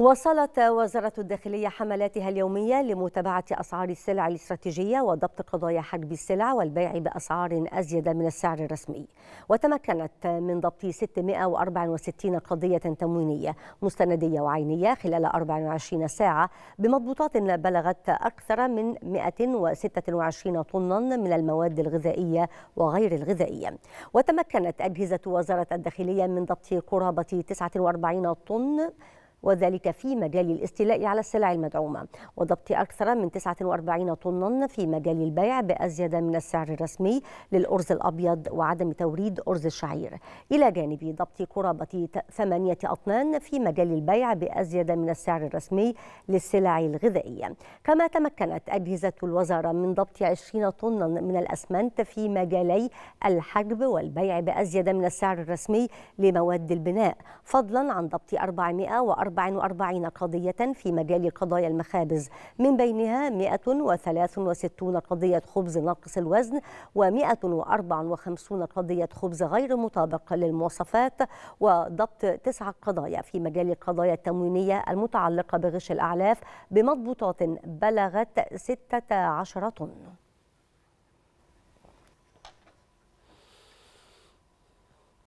وصلت وزارة الداخلية حملاتها اليومية لمتابعة أسعار السلع الاستراتيجية وضبط قضايا حجب السلع والبيع بأسعار أزيد من السعر الرسمي وتمكنت من ضبط 664 قضية تموينية مستندية وعينية خلال 24 ساعة بمضبوطات بلغت أكثر من 126 طنا من المواد الغذائية وغير الغذائية وتمكنت أجهزة وزارة الداخلية من ضبط قرابة 49 طن وذلك في مجال الاستيلاء على السلع المدعومة وضبط أكثر من 49 طنا في مجال البيع بأزيد من السعر الرسمي للأرز الأبيض وعدم توريد أرز الشعير إلى جانب ضبط قرابة 8 أطنان في مجال البيع بأزيد من السعر الرسمي للسلع الغذائية كما تمكنت أجهزة الوزارة من ضبط 20 طنا من الأسمنت في مجالي الحجب والبيع بأزيد من السعر الرسمي لمواد البناء فضلا عن ضبط 440 144 قضية في مجال قضايا المخابز من بينها 163 قضية خبز ناقص الوزن و154 قضية خبز غير مطابق للمواصفات وضبط تسع قضايا في مجال القضايا التموينية المتعلقة بغش الأعلاف بمضبوطات بلغت 16 طن